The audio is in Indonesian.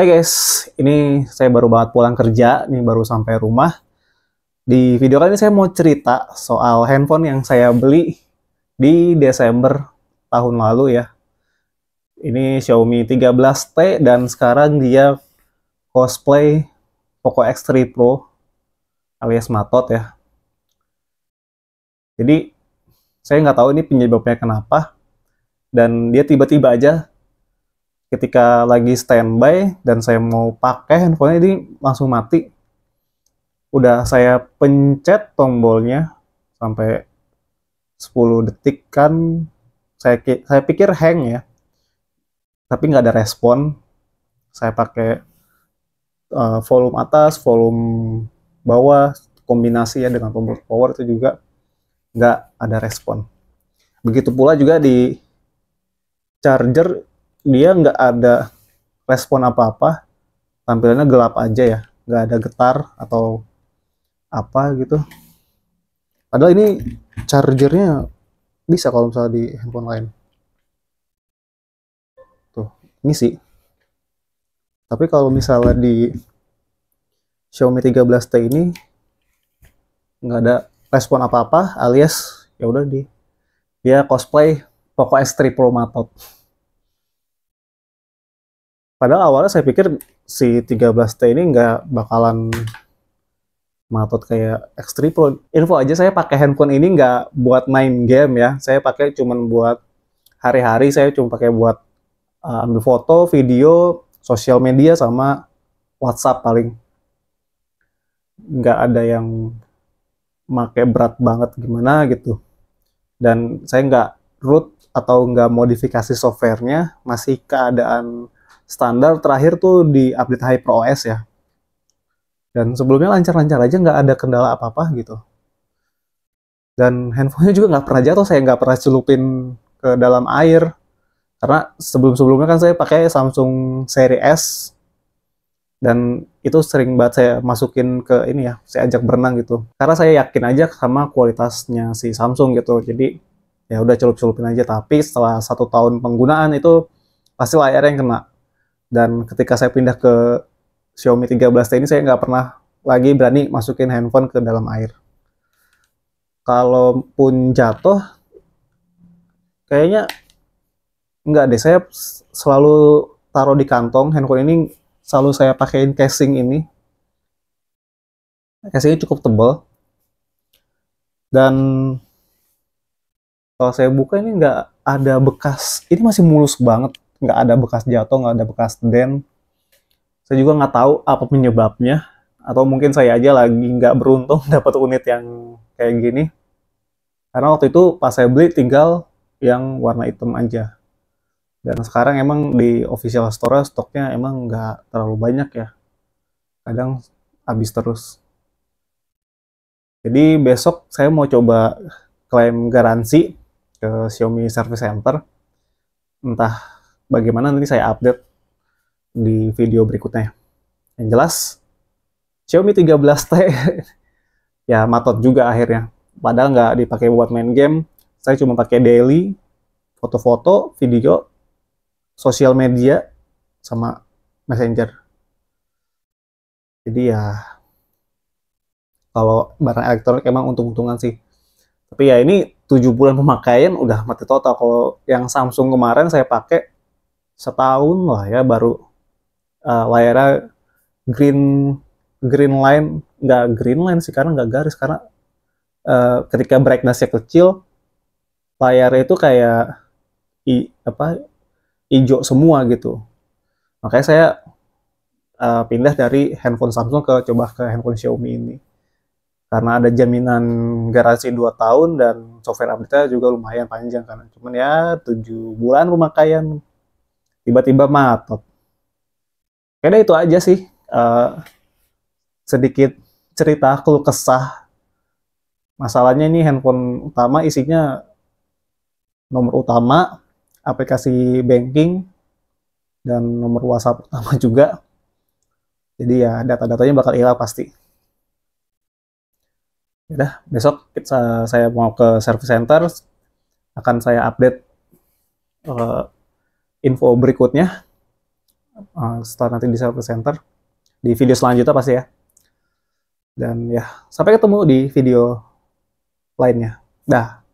Hai guys, ini saya baru banget pulang kerja, nih baru sampai rumah. Di video kali ini saya mau cerita soal handphone yang saya beli di Desember tahun lalu ya. Ini Xiaomi 13T dan sekarang dia cosplay Poco X3 Pro alias Matot ya. Jadi saya nggak tahu ini penyebabnya kenapa dan dia tiba-tiba aja ketika lagi standby dan saya mau pakai handphonenya ini langsung mati. Udah saya pencet tombolnya sampai 10 detik kan saya saya pikir hang ya. Tapi nggak ada respon. Saya pakai uh, volume atas, volume bawah, kombinasi ya dengan tombol power itu juga nggak ada respon. Begitu pula juga di charger dia nggak ada respon apa-apa tampilannya gelap aja ya nggak ada getar atau apa gitu padahal ini chargernya bisa kalau misalnya di handphone lain tuh ini sih tapi kalau misalnya di Xiaomi 13T ini nggak ada respon apa-apa alias ya udah di dia cosplay Poco s 3 Pro Matot. Padahal awalnya saya pikir si 13T ini nggak bakalan matot kayak X3 Pro. Info aja saya pakai handphone ini nggak buat main game ya. Saya pakai cuman buat hari-hari saya cuma pakai buat uh, ambil foto, video, sosial media sama WhatsApp paling. Nggak ada yang make berat banget gimana gitu. Dan saya nggak root atau nggak modifikasi softwarenya, masih keadaan standar terakhir tuh di update Hyper OS ya. Dan sebelumnya lancar-lancar aja nggak ada kendala apa-apa gitu. Dan handphonenya juga nggak pernah jatuh, saya nggak pernah celupin ke dalam air. Karena sebelum-sebelumnya kan saya pakai Samsung seri S dan itu sering banget saya masukin ke ini ya, saya ajak berenang gitu. Karena saya yakin aja sama kualitasnya si Samsung gitu. Jadi ya udah celup-celupin aja. Tapi setelah satu tahun penggunaan itu pasti layarnya yang kena dan ketika saya pindah ke Xiaomi 13T ini saya nggak pernah lagi berani masukin handphone ke dalam air. Kalaupun jatuh, kayaknya nggak deh. Saya selalu taruh di kantong handphone ini selalu saya pakein casing ini. Casingnya cukup tebal. Dan kalau saya buka ini nggak ada bekas. Ini masih mulus banget nggak ada bekas jatuh nggak ada bekas dent saya juga nggak tahu apa penyebabnya atau mungkin saya aja lagi nggak beruntung dapat unit yang kayak gini karena waktu itu pas saya beli tinggal yang warna hitam aja dan sekarang emang di official store stoknya emang nggak terlalu banyak ya kadang habis terus jadi besok saya mau coba klaim garansi ke Xiaomi Service Center entah bagaimana nanti saya update di video berikutnya. Yang jelas, Xiaomi 13T ya matot juga akhirnya. Padahal nggak dipakai buat main game, saya cuma pakai daily, foto-foto, video, sosial media, sama messenger. Jadi ya, kalau barang elektronik emang untung-untungan sih. Tapi ya ini 7 bulan pemakaian udah mati total. Kalau yang Samsung kemarin saya pakai setahun lah ya baru uh, layarnya green green line nggak green line sih karena nggak garis karena uh, ketika brightnessnya kecil layar itu kayak i apa hijau semua gitu makanya saya uh, pindah dari handphone Samsung ke coba ke handphone Xiaomi ini karena ada jaminan garansi 2 tahun dan software update-nya juga lumayan panjang karena cuman ya 7 bulan pemakaian tiba-tiba matot kayaknya itu aja sih uh, sedikit cerita kalau kesah masalahnya ini handphone utama isinya nomor utama aplikasi banking dan nomor WhatsApp utama juga jadi ya data-datanya bakal hilang pasti Yaudah, besok kita, saya mau ke service center akan saya update uh, info berikutnya setelah nanti di server center di video selanjutnya pasti ya dan ya sampai ketemu di video lainnya dah